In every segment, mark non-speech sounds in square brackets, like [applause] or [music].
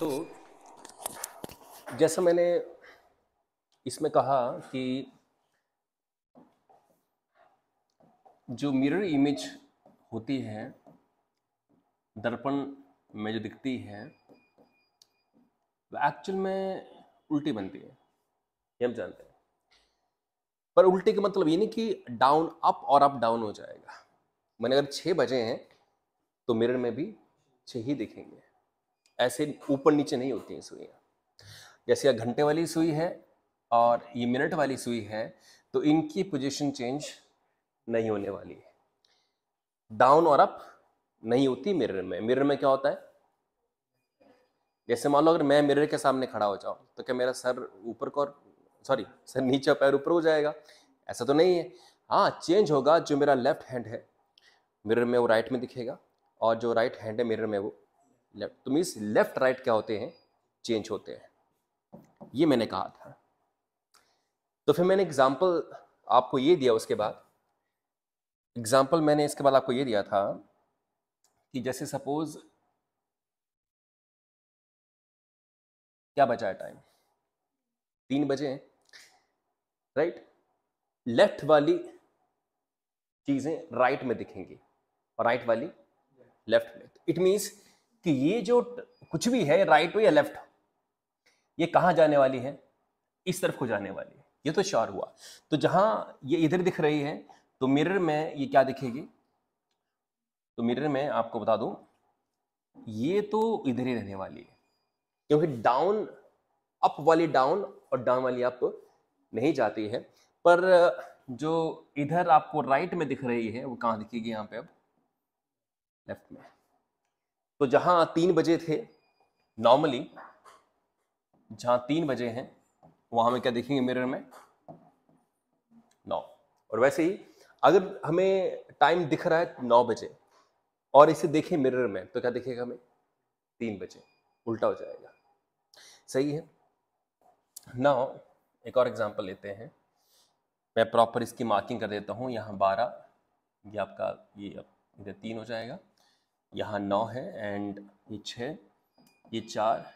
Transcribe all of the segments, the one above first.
तो जैसा मैंने इसमें कहा कि जो मिरर इमेज होती है दर्पण में जो दिखती है वो एक्चुअल में उल्टी बनती है ये हम जानते हैं पर उल्टी का मतलब ये नहीं कि डाउन अप और अप डाउन हो जाएगा मैंने अगर छः बजे हैं तो मिरर में भी छः ही दिखेंगे ऐसे ऊपर नीचे नहीं होती हैं सुइयाँ जैसे यह घंटे वाली सुई है और ये मिनट वाली सुई है तो इनकी पोजीशन चेंज नहीं होने वाली है डाउन और अप नहीं होती मिरर में मिरर में क्या होता है जैसे मान लो अगर मैं मिरर के सामने खड़ा हो जाऊँ तो क्या मेरा सर ऊपर को सॉरी सर नीचे पैर ऊपर हो जाएगा ऐसा तो नहीं है हाँ चेंज होगा जो मेरा लेफ्ट हैंड है मिरर में वो राइट में दिखेगा और जो राइट हैंड है मिरर में वो लेफ्ट तो मीन्स लेफ्ट राइट क्या होते हैं चेंज होते हैं ये मैंने कहा था तो फिर मैंने एग्जाम्पल आपको ये दिया उसके बाद एग्जाम्पल मैंने इसके बाद आपको ये दिया था कि जैसे सपोज क्या बचा है टाइम तीन बजे हैं राइट लेफ्ट वाली चीज़ें राइट में दिखेंगी और राइट वाली लेफ्ट में इट मींस कि ये जो कुछ भी है राइट हो या लेफ्ट हो ये कहाँ जाने वाली है इस तरफ को जाने वाली है ये तो श्योर हुआ तो जहां ये इधर दिख रही है तो मिरर में ये क्या दिखेगी तो मिरर में आपको बता दूं ये तो इधर ही रहने वाली है क्योंकि डाउन अप वाली डाउन और डाउन वाली अप नहीं जाती है पर जो इधर आपको राइट में दिख रही है वो कहां दिखेगी यहां पे अब लेफ्ट में तो जहां तीन बजे थे नॉर्मली जहां तीन बजे हैं वहां में क्या देखेंगे मिरर में नौ और वैसे ही अगर हमें टाइम दिख रहा है नौ बजे और इसे देखें मिरर में तो क्या दिखेगा हमें तीन बजे उल्टा हो जाएगा सही है नौ एक और एग्जांपल लेते हैं मैं प्रॉपर इसकी मार्किंग कर देता हूं यहाँ बारह ये यह आपका ये इधर तीन हो जाएगा यहाँ नौ है एंड ये छः ये चार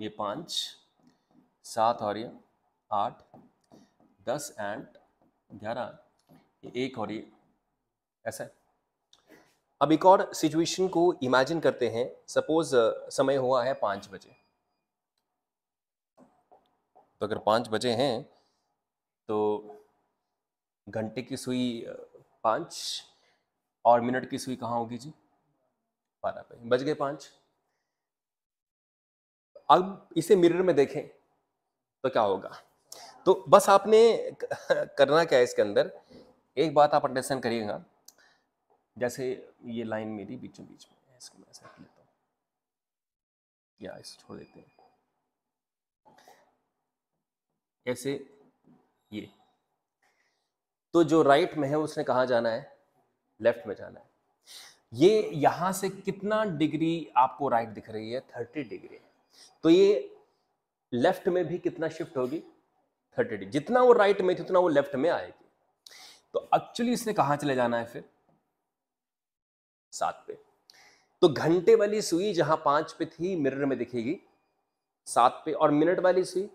ये पाँच सात और ये आठ दस एंड ग्यारह ये एक और ये ऐसा है अब एक और सिचुएशन को इमेजिन करते हैं सपोज समय हुआ है पाँच बजे तो अगर पाँच बजे हैं तो घंटे की सुई पाँच और मिनट की सुई कहाँ होगी जी बारह पे बच गए पाँच अब इसे मिरर में देखें तो क्या होगा तो बस आपने करना क्या है इसके अंदर एक बात आप अंडरस्टैंड करिएगा जैसे ये लाइन मेरी बीचों बीच में इसको मैं ऐसा लेता हूँ या इसे छोड़ देते हैं ऐसे ये तो जो राइट में है उसने कहाँ जाना है लेफ्ट में जाना है ये यहां से कितना डिग्री आपको राइट दिख रही है थर्टी डिग्री तो ये लेफ्ट में भी कितना शिफ्ट होगी थर्टी डिग्री जितना वो राइट में थी उतना वो लेफ्ट में आएगी तो एक्चुअली इसने कहा चले जाना है फिर सात पे तो घंटे वाली सुई जहां पांच पे थी मिरर में दिखेगी सात पे और मिनट वाली सुई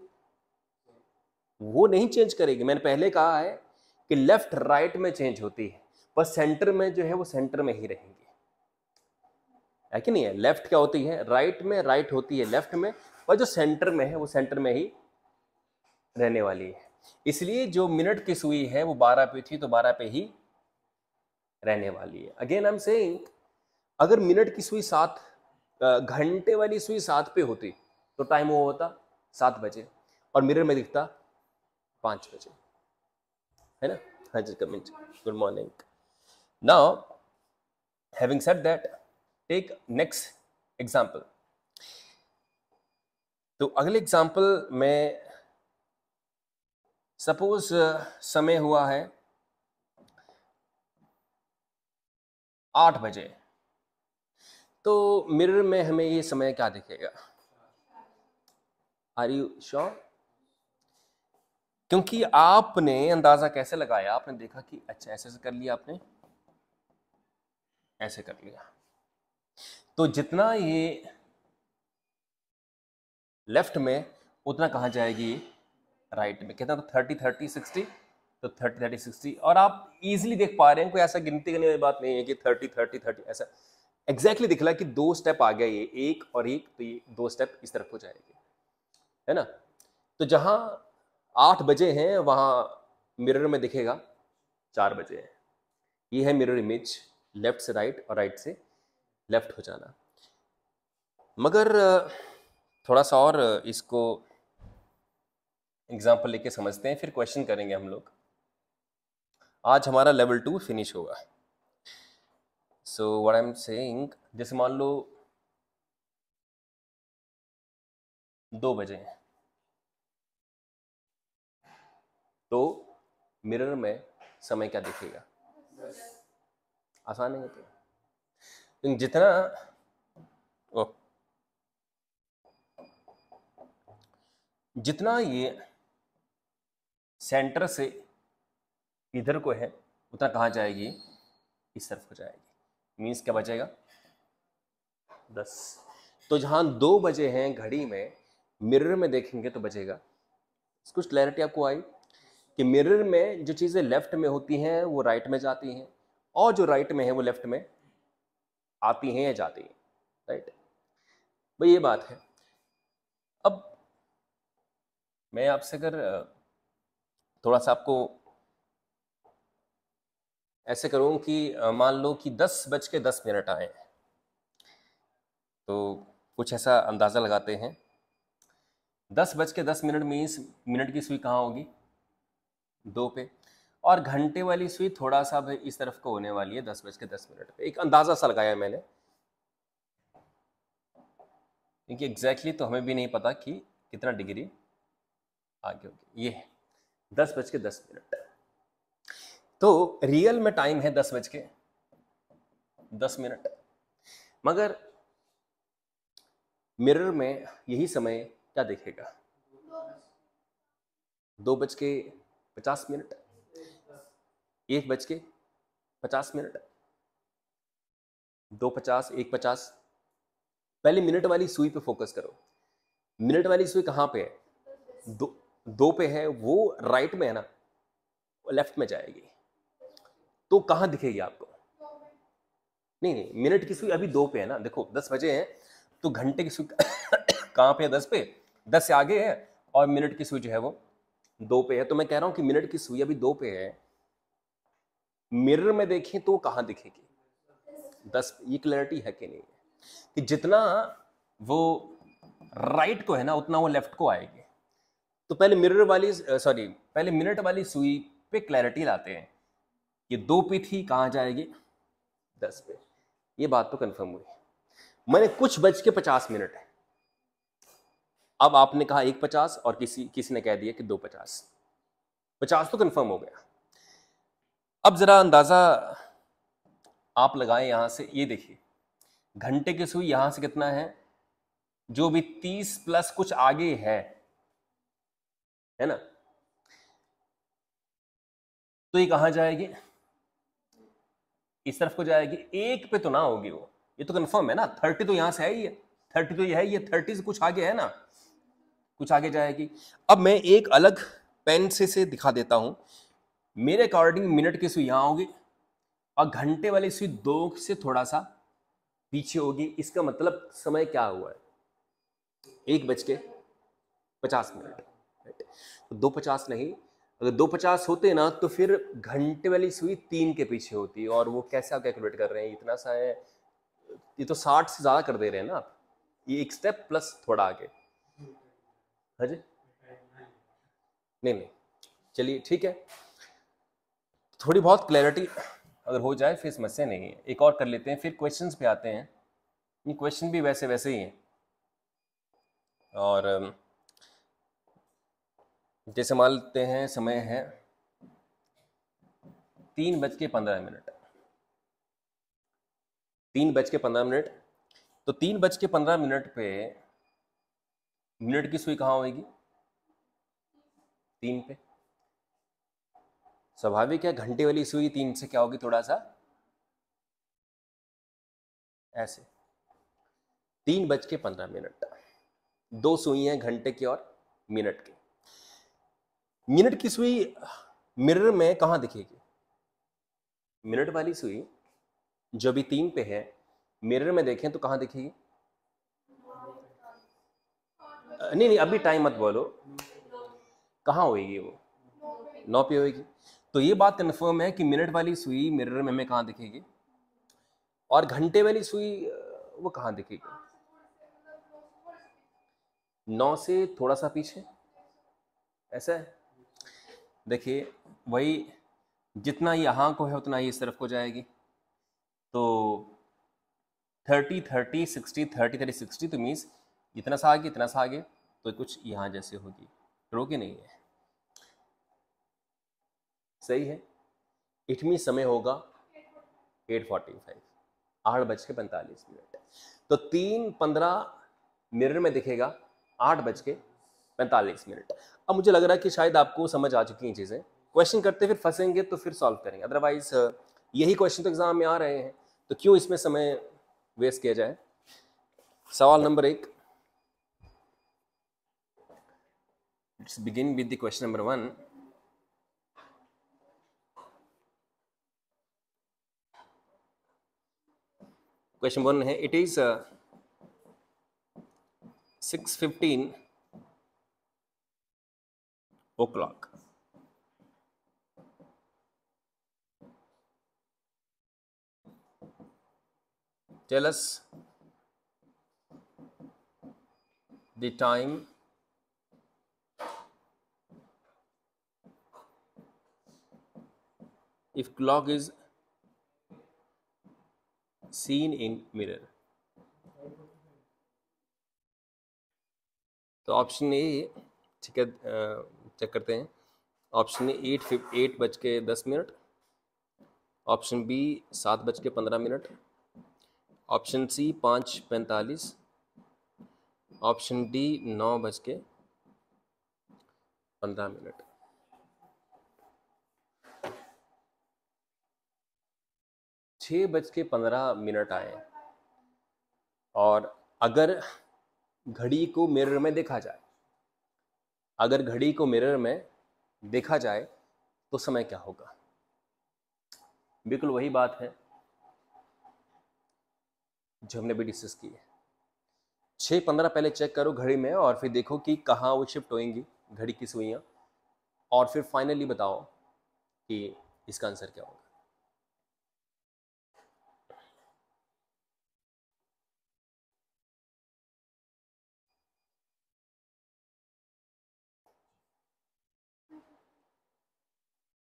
वो नहीं चेंज करेगी मैंने पहले कहा है कि लेफ्ट राइट में चेंज होती है पर सेंटर में जो है वो सेंटर में ही रहेंगी है कि नहीं है लेफ्ट क्या होती है राइट right में राइट right होती है लेफ्ट में और जो सेंटर में है वो सेंटर में ही रहने वाली है इसलिए जो मिनट की सुई है वो बारह पे थी तो बारह पे ही रहने वाली है अगेन आई एम सेइंग अगर मिनट की सुई सात घंटे वाली सुई सात पे होती तो टाइम वो होता सात बजे और मिरर में दिखता पाँच बजे है ना हाँ जी comment good morning now having set that take next example तो अगले एग्जाम्पल में सपोज uh, समय हुआ है आठ बजे तो मिरर में हमें ये समय क्या दिखेगा आर यू श्योर क्योंकि आपने अंदाजा कैसे लगाया आपने देखा कि अच्छा ऐसे ऐसे कर लिया आपने ऐसे कर लिया तो जितना ये लेफ्ट में उतना कहाँ जाएगी राइट में कितना तो थर्टी थर्टी सिक्सटी तो थर्टी थर्टी सिक्सटी और आप इजीली देख पा रहे हैं कोई ऐसा गिनती करने वाली बात नहीं है कि थर्टी थर्टी थर्टी ऐसा एग्जैक्टली दिख रहा कि दो स्टेप आ गया ये एक और एक तो ये दो स्टेप इस तरफ हो जाएगी है ना तो जहाँ आठ बजे हैं वहाँ मिरर में दिखेगा चार बजे है ये है मिरर इमेज लेफ्ट से राइट और राइट से लेफ्ट हो जाना मगर थोड़ा सा और इसको एग्जाम्पल लेके समझते हैं फिर क्वेश्चन करेंगे हम लोग आज हमारा लेवल टू फिनिश होगा so what I am saying जैसे मान लो दो बजे हैं तो मिरर में समय क्या दिखेगा आसान है तो जितना ओ, जितना ये सेंटर से इधर को है उतना कहाँ जाएगी इस तरफ को जाएगी मीन्स क्या बचेगा दस तो जहाँ दो बजे हैं घड़ी में मिरर में देखेंगे तो बचेगा कुछ क्लैरिटी आपको आई कि मिरर में जो चीज़ें लेफ्ट में होती हैं वो राइट में जाती हैं और जो राइट में है वो लेफ्ट में आती हैं या जाती हैं राइट भाई ये बात है अब मैं आपसे अगर थोड़ा सा आपको ऐसे करूं कि मान लो कि दस बज के दस मिनट आए तो कुछ ऐसा अंदाज़ा लगाते हैं दस बज के दस मिनट मीन्स मिनट की सुई कहाँ होगी दो पे और घंटे वाली सुई थोड़ा सा भी इस तरफ को होने वाली है दस बज के दस मिनट पे एक अंदाज़ा सा लगाया मैंने क्योंकि एग्जैक्टली तो हमें भी नहीं पता कि कितना डिग्री आगे होगी ये है दस बज के दस मिनट तो रियल में टाइम है दस बज के दस मिनट मगर मिरर में यही समय क्या देखेगा दो बज के पचास मिनट एक बज के पचास मिनट दो पचास एक पचास पहले मिनट वाली सुई पे फोकस करो मिनट वाली सुई कहाँ पे है दो दो पे है वो राइट में है ना लेफ्ट में जाएगी तो कहाँ दिखेगी आपको नहीं नहीं मिनट की सुई अभी दो पे है ना देखो दस बजे हैं तो घंटे की सुई [coughs] कहाँ पे है दस पे दस से आगे है और मिनट की सुई जो है वो दो पे है तो मैं कह रहा हूँ कि मिनट की सुई अभी दो पे है मिरर में देखें तो कहां दिखेगी दस ये क्लैरिटी है कि नहीं है कि जितना वो राइट को है ना उतना वो लेफ्ट को आएगी तो पहले मिरर वाली सॉरी पहले मिनट वाली सुई पे क्लैरिटी लाते हैं कि दो पी थी कहां जाएगी दस पे ये बात तो कंफर्म हुई मैंने कुछ बज के पचास मिनट है अब आपने कहा एक पचास और किसी किसी ने कह दिया कि दो पचास पचास तो कंफर्म हो गया अब ज़रा अंदाज़ा आप लगाएं यहां से ये देखिए घंटे की सुई यहां से कितना है जो भी तीस प्लस कुछ आगे है है ना तो ये कहां जाएगी इस तरफ को जाएगी एक पे तो ना होगी वो ये तो कंफर्म है ना थर्टी तो यहां से है ही है थर्टी तो ये है ये थर्टी से कुछ आगे है ना कुछ आगे जाएगी अब मैं एक अलग पेन से से दिखा देता हूं मेरे अकॉर्डिंग मिनट की सुई यहाँ होगी और घंटे वाली सुई दो से थोड़ा सा पीछे होगी इसका मतलब समय क्या हुआ है एक बज के पचास मिनट तो दो पचास नहीं अगर दो पचास होते ना तो फिर घंटे वाली सुई तीन के पीछे होती और वो कैसे आप कैलकुलेट कर रहे हैं इतना सा है ये तो साठ से ज़्यादा कर दे रहे हैं ना आप ये एक स्टेप प्लस थोड़ा आगे हाँ जी नहीं नहीं चलिए ठीक है थोड़ी बहुत क्लैरिटी अगर हो जाए फिर समस्या नहीं है एक और कर लेते हैं फिर क्वेश्चन पे आते हैं ये क्वेश्चन भी वैसे वैसे ही हैं और जैसे मान लेते हैं समय है तीन बज के पंद्रह मिनट तीन बज के पंद्रह मिनट तो तीन बज के पंद्रह मिनट पे मिनट की सुई कहाँ होगी तीन पे स्वाभाविक है घंटे वाली सुई तीन से क्या होगी थोड़ा सा ऐसे तीन बज के पंद्रह मिनट दो सुई है घंटे की और मिनट की मिनट की सुई मिरर में कहा दिखेगी मिनट वाली सुई जो भी तीन पे है मिरर में देखें तो कहां दिखेगी नहीं नहीं अभी टाइम मत बोलो कहा होएगी वो नौ पे होएगी तो ये बात कन्फर्म है कि मिनट वाली सुई मिरर में हमें कहाँ दिखेगी और घंटे वाली सुई वो कहाँ दिखेगी नौ से थोड़ा सा पीछे ऐसा है देखिए वही जितना यहाँ को है उतना ही इस तरफ को जाएगी तो thirty thirty sixty thirty thirty sixty तो मीन्स इतना सा आगे इतना सा आगे तो कुछ यहाँ जैसे होगी रोके नहीं है सही है इठमी समय होगा एट फोर्टी फाइव आठ बज के पैंतालीस मिनट तो तीन पंद्रह मिरर में दिखेगा आठ बज के पैंतालीस मिनट अब मुझे लग रहा है कि शायद आपको समझ आ चुकी हैं चीज़ें क्वेश्चन करते फिर फंसेंगे तो फिर सॉल्व करेंगे अदरवाइज यही क्वेश्चन तो एग्जाम में आ रहे हैं तो क्यों इसमें समय वेस्ट किया जाए सवाल नंबर एक begin with the question number one question one है it is six fifteen o'clock tell us the time if clock is seen in mirror तो ऑप्शन ए ठीक है चेक करते हैं ऑप्शन ए एट फिफ eight बज के दस मिनट ऑप्शन बी सात बज के पंद्रह मिनट ऑप्शन सी पाँच पैंतालीस ऑप्शन डी नौ बज के पंद्रह मिनट बज के पंद्रह मिनट आए और अगर घड़ी को मिरर में देखा जाए अगर घड़ी को मिरर में देखा जाए तो समय क्या होगा बिल्कुल वही बात है जो हमने भी डिस्कस की है छः पंद्रह पहले चेक करो घड़ी में और फिर देखो कि कहाँ वो शिफ्ट होएंगी घड़ी की सुइयाँ और फिर फाइनली बताओ कि इसका आंसर क्या होगा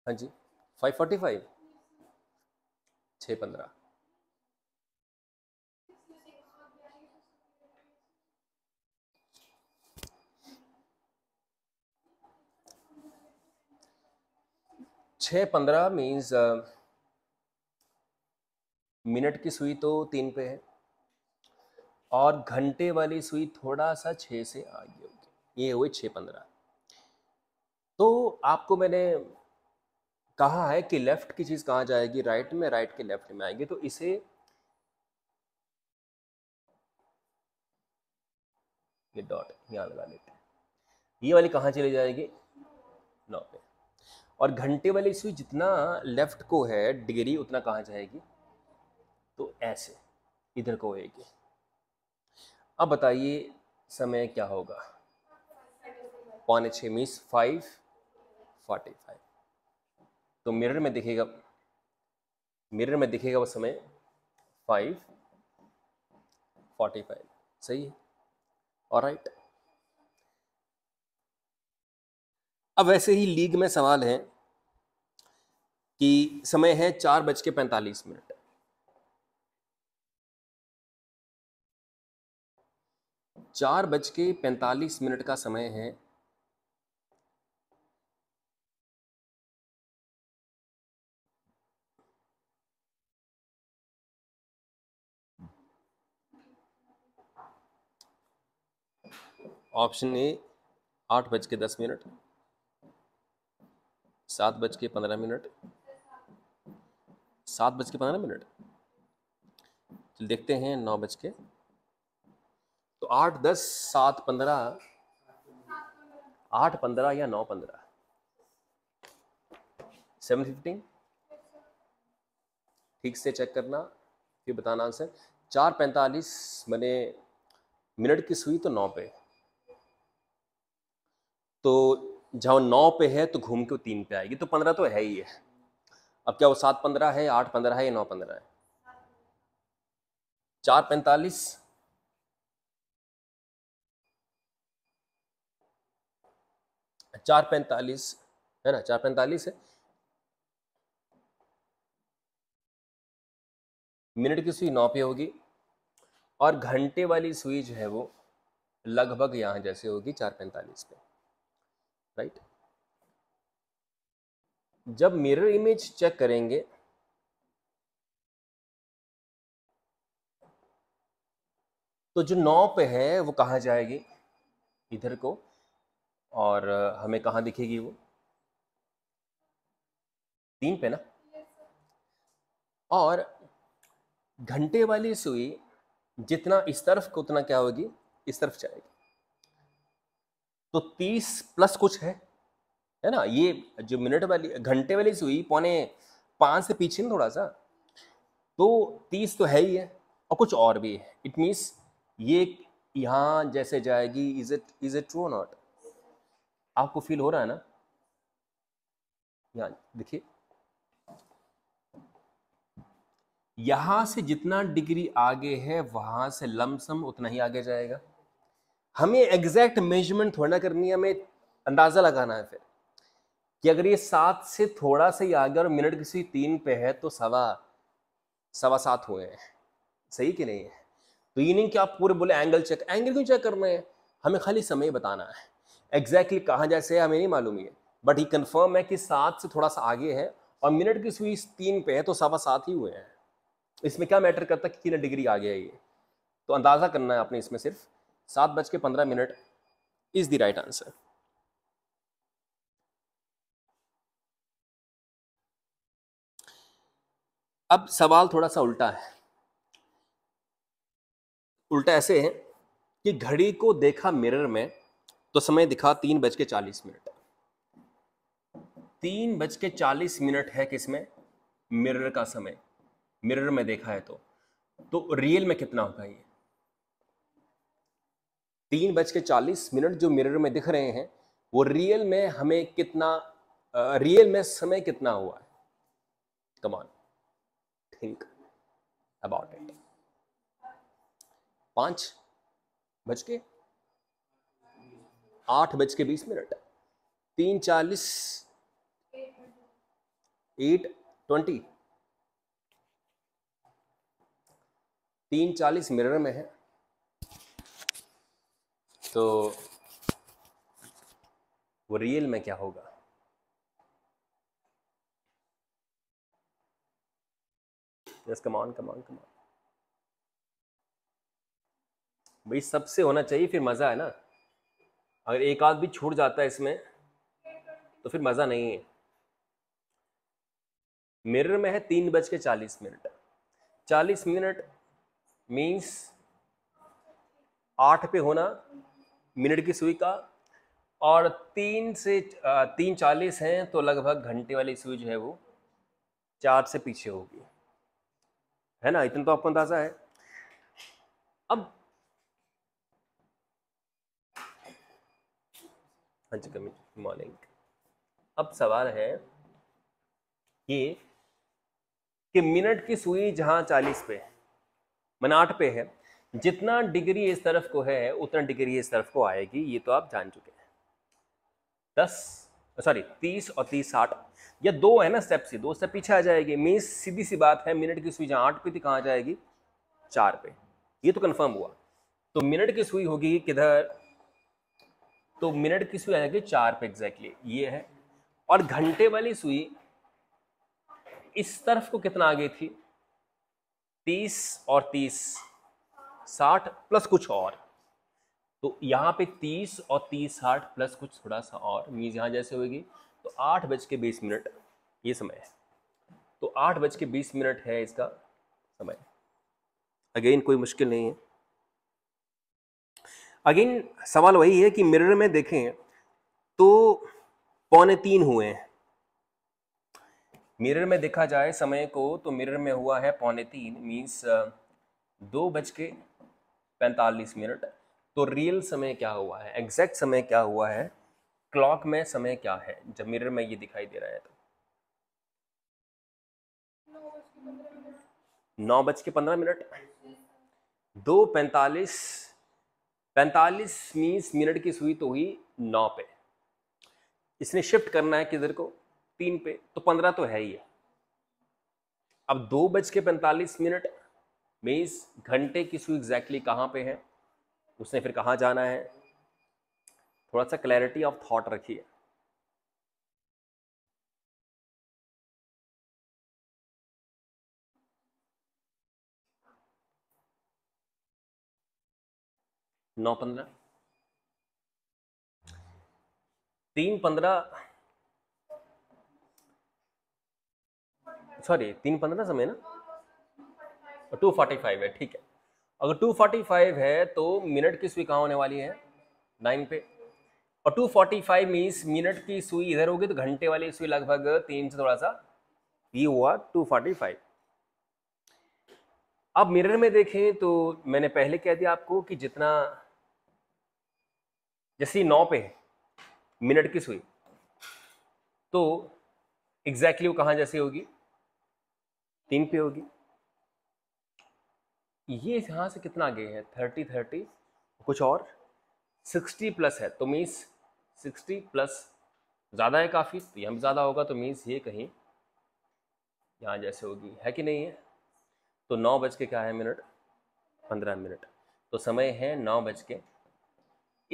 हाँ जी फाइव फोर्टी फाइव छः पंद्रह छः पंद्रह मीन्स मिनट uh, की सुई तो तीन पे है और घंटे वाली सुई थोड़ा सा छः से आगे होगी ये हुए छः पंद्रह तो आपको मैंने कहा है कि लेफ्ट की चीज कहाँ जाएगी राइट में राइट के लेफ्ट में आएगी तो इसे ये डॉट यहाँ लगा लेते हैं ये वाली कहाँ चली जाएगी नौ पे और घंटे वाली सुई जितना लेफ्ट को है डिग्री उतना कहाँ जाएगी तो ऐसे इधर को होएगी अब बताइए समय क्या होगा पौने छः मीस फाइव फोर्टी फाइव तो मिरर में दिखेगा मिरर में दिखेगा वो समय फाइव फोर्टी फाइव सही है और राइट अब वैसे ही लीग में सवाल है कि समय है चार बज के पैंतालीस मिनट चार बज के पैंतालीस मिनट का समय है ऑप्शन ए आठ बज के दस मिनट सात बज के पंद्रह मिनट सात बज के पंद्रह मिनट तो देखते हैं नौ बज के तो आठ दस सात पंद्रह आठ पंद्रह या नौ पंद्रह सेवन फिफ्टीन ठीक से चेक करना फिर बताना आंसर चार पैंतालीस मैंने मिनट की सुई तो नौ पे तो जहाँ नौ पे है तो घूम के वो तीन पे आएगी तो पंद्रह तो है ही है अब क्या वो सात पंद्रह है आठ पंद्रह है या नौ पंद्रह है चार पैंतालीस चार पैंतालीस है ना चार पैंतालीस है मिनट की सुई नौ पे होगी और घंटे वाली सुई जो है वो लगभग यहाँ जैसे होगी चार पैंतालीस पे राइट जब मिरर इमेज चेक करेंगे तो जो नौ पे है वो कहाँ जाएगी इधर को और हमें कहाँ दिखेगी वो तीन पे ना और घंटे वाली सुई जितना इस तरफ को उतना क्या होगी इस तरफ जाएगी तो तीस प्लस कुछ है है ना ये जो मिनट वाली घंटे वाली से हुई पौने पाँच से पीछे ना थोड़ा सा तो तीस तो है ही है और कुछ और भी है इट मीन्स ये यहाँ जैसे जाएगी is it is it true not आपको फील हो रहा है ना यहाँ देखिए यहां से जितना डिग्री आगे है वहां से लमसम उतना ही आगे जाएगा हमें एग्जैक्ट मेजरमेंट थोड़ा ना करनी है हमें अंदाज़ा लगाना है फिर कि अगर ये सात से थोड़ा सा ही आगे और मिनट किसी तीन पे है तो सवा सवा सात हुए हैं सही कि नहीं है तो ये नहीं कि आप पूरे बोले एंगल चेक एंगल क्यों चेक करना है हमें खाली समय बताना है एग्जैक्टली exactly कहाँ जैसे है हमें नहीं मालूम ये बट ये कन्फर्म है कि सात से थोड़ा सा आगे है और मिनट की सुई तीन पे है तो सवा सात ही हुए हैं इसमें क्या मैटर करता है कि कितने डिग्री आगे है ये तो अंदाज़ा करना है आपने इसमें सिर्फ सात बज के पंद्रह minute is the right answer अब सवाल थोड़ा सा उल्टा है उल्टा ऐसे है कि घड़ी को देखा मिरर में तो समय दिखा तीन बज के चालीस मिनट तीन बज के चालीस मिनट है किसमें मिरर का समय मिरर में देखा है तो तो रियल में कितना होगा ये तीन बज के चालीस मिनट जो मिरर में दिख रहे हैं वो रियल में हमें कितना रियल में समय कितना हुआ है कमान थिंक अबाउट इट पांच बज के आठ बज के बीस मिनट तीन चालीस एट ट्वेंटी तीन चालीस मिरर में है तो वो रियल में क्या होगा कमान कमान कमान भाई सबसे होना चाहिए फिर मज़ा है ना अगर एक आध भी छूट जाता है इसमें तो फिर मज़ा नहीं है मिरर में है तीन बज के चालीस मिनट चालीस मिनट मीन्स आठ पे होना मिनट की सुई का और तीन से तीन चालीस हैं तो लगभग घंटे वाली सुई जो है वो चार से पीछे होगी है ना इतना तो आपको अंदाज़ा है अब हाँ जी कमिटी मॉर्निंग अब सवाल है ये कि मिनट की सुई जहाँ चालीस पे है मैंने आठ पे है जितना डिग्री इस तरफ को है उतना डिग्री इस तरफ को आएगी ये तो आप जान चुके हैं दस सॉरी तीस और तीस साठ या दो है ना स्टेप से दो स्टेप पीछे आ जाएगी मीन सीधी सी बात है मिनट की सुई आठ पे थी कहाँ जाएगी चार पे ये तो कंफर्म हुआ तो मिनट की सुई होगी किधर तो मिनट की सुई आ जाएगी चार पे एग्जैक्टली ये है और घंटे वाली सुई इस तरफ को कितना आ गई थी तीस और तीस साठ प्लस कुछ और तो यहाँ पे तीस और तीस साठ प्लस कुछ थोड़ा सा और मीज यहाँ जैसे होगी तो आठ बज के बीस मिनट ये समय है तो आठ बज के बीस मिनट है इसका समय अगेन कोई मुश्किल नहीं है अगेन सवाल वही है कि मिरर में देखें तो पौने तीन हुए हैं मिरर में देखा जाए समय को तो मिरर में हुआ है पौने तीन मीन्स दो बज के पैंतालीस मिनट तो रियल समय क्या हुआ है एग्जैक्ट समय क्या हुआ है क्लॉक में समय क्या है जब मिरर में ये दिखाई दे रहा है तो नौ बज के पंद्रह मिनट दो पैंतालीस पैंतालीस मीस मिनट की सुई तो हुई नौ पे इसने शिफ्ट करना है किधर को तीन पे तो पंद्रह तो है ही है अब दो बज के पैंतालीस मिनट मीन्स घंटे की सुई एग्जैक्टली कहाँ पे है उसने फिर कहाँ जाना है थोड़ा सा क्लैरिटी ऑफ थॉट रखिए नौ पंद्रह तीन पंद्रह सॉरी तीन पंद्रह समय ना और 245 है ठीक है अगर 245 है तो मिनट की सुई कहाँ होने वाली है नाइन पे और 245 फोर्टी फाइव मीन्स मिनट की सुई इधर होगी तो घंटे वाली सुई लगभग तीन से थोड़ा सा ये हुआ 245 अब मिरर में देखें तो मैंने पहले कह दिया आपको कि जितना जैसे नौ पे है मिनट की सुई तो एग्जैक्टली exactly वो कहाँ जैसी होगी तीन पे होगी ये यहाँ से कितना आगे है थर्टी थर्टी कुछ और सिक्सटी प्लस है तो मीन्स सिक्सटी प्लस ज़्यादा है काफ़ी तो यहाँ ज़्यादा होगा तो मीन्स ये कहीं यहाँ जैसे होगी है कि नहीं है तो नौ बज के क्या है मिनट पंद्रह मिनट तो समय है नौ बज के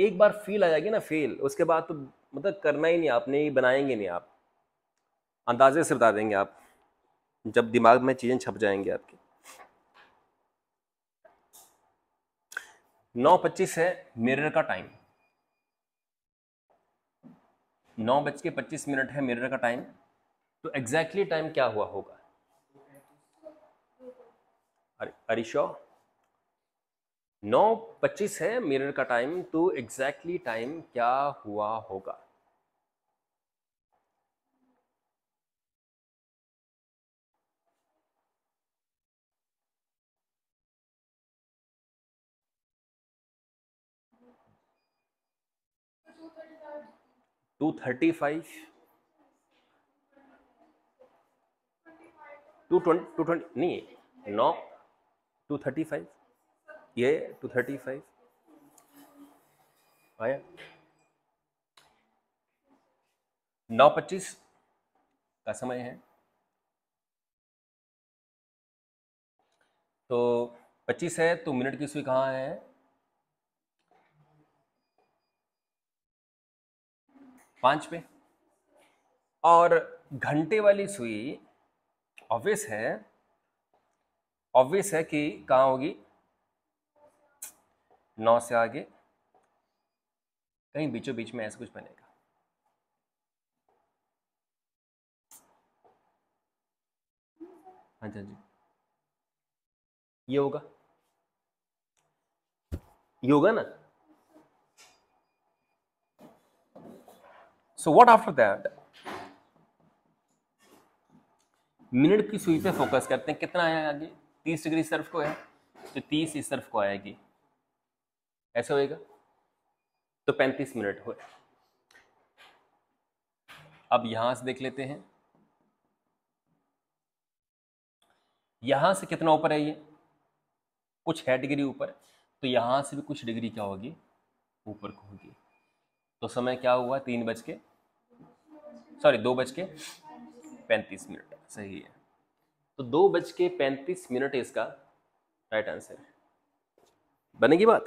एक बार फील आ जाएगी ना फील उसके बाद तो मतलब करना ही नहीं आपने ही बनाएंगे नहीं आप अंदाजे से बता देंगे आप जब दिमाग में चीज़ें छप जाएंगे आपकी नौ पच्चीस है मिरर का टाइम नौ बज के पच्चीस मिनट है मिरर का टाइम तो एग्जैक्टली exactly टाइम क्या हुआ होगा अरिशो नौ पच्चीस है मिरर का टाइम तो एग्जैक्टली exactly टाइम क्या हुआ होगा two thirty five two twenty two twenty नहीं नौ टू थर्टी फाइव ये टू थर्टी फाइव आया नौ पच्चीस का समय है तो पच्चीस है तो मिनट की सुई कहाँ है पाँच पे और घंटे वाली सुई ऑब्वियस है ऑब्वियस है कि कहाँ होगी नौ से आगे कहीं बीचों बीच में ऐसा कुछ बनेगा हाँ जी हाँ जी ये होगा ये होगा ना so what after that minute की सुई पे फोकस करते हैं कितना आया आगे तीस डिग्री सर्फ को है तो तीस इस सर्फ को आएगी ऐसा होएगा तो पैंतीस मिनट हो अब यहां से देख लेते हैं यहां से कितना ऊपर है ये कुछ है डिग्री ऊपर तो यहां से भी कुछ डिग्री क्या होगी ऊपर को होगी तो समय क्या हुआ तीन बज के सॉरी दो बज के पैंतीस मिनट सही है तो दो बज के पैंतीस मिनट इसका राइट आंसर है बनेगी बात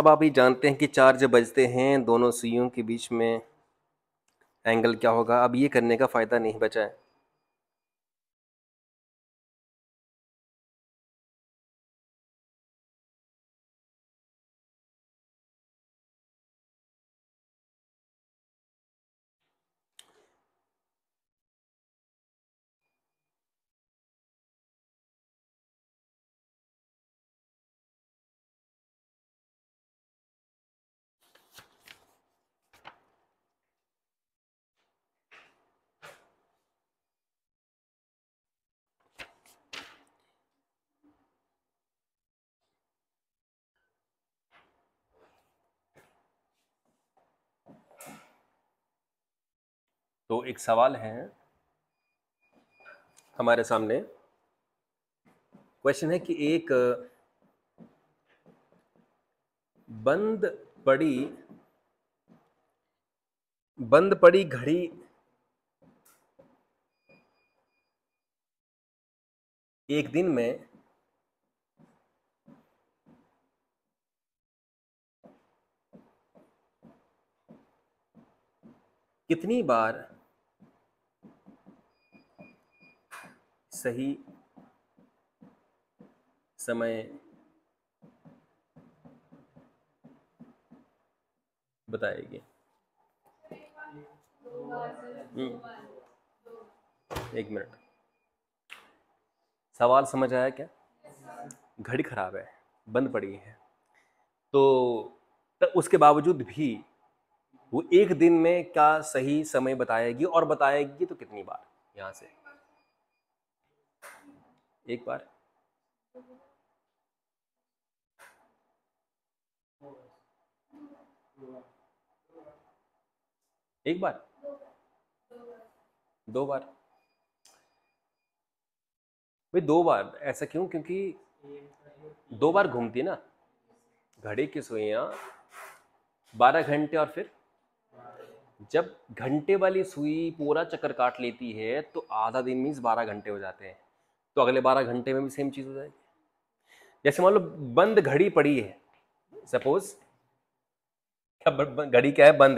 अब आप ये जानते हैं कि चार जब बजते हैं दोनों सुइयों के बीच में एंगल क्या होगा अब ये करने का फ़ायदा नहीं बचा है तो एक सवाल है हमारे सामने क्वेश्चन है कि एक बंद पड़ी बंद पड़ी घड़ी एक दिन में कितनी बार सही समय बताएगी हम्म। एक मिनट सवाल समझ आया क्या घड़ी खराब है बंद पड़ी है तो, तो, उसके बावजूद भी वो एक दिन में क्या सही समय बताएगी और बताएगी तो कितनी बार यहाँ से एक बार एक बार दो बार भाई दो बार ऐसा क्यों क्योंकि दो बार घूमती ना घड़ी की सुइया बारह घंटे और फिर जब घंटे वाली सुई पूरा चक्कर काट लेती है तो आधा दिन मीन्स बारह घंटे हो जाते हैं तो अगले बारह घंटे में भी सेम चीज़ हो जाएगी जैसे मान लो बंद घड़ी पड़ी है सपोज घड़ी क्या है बंद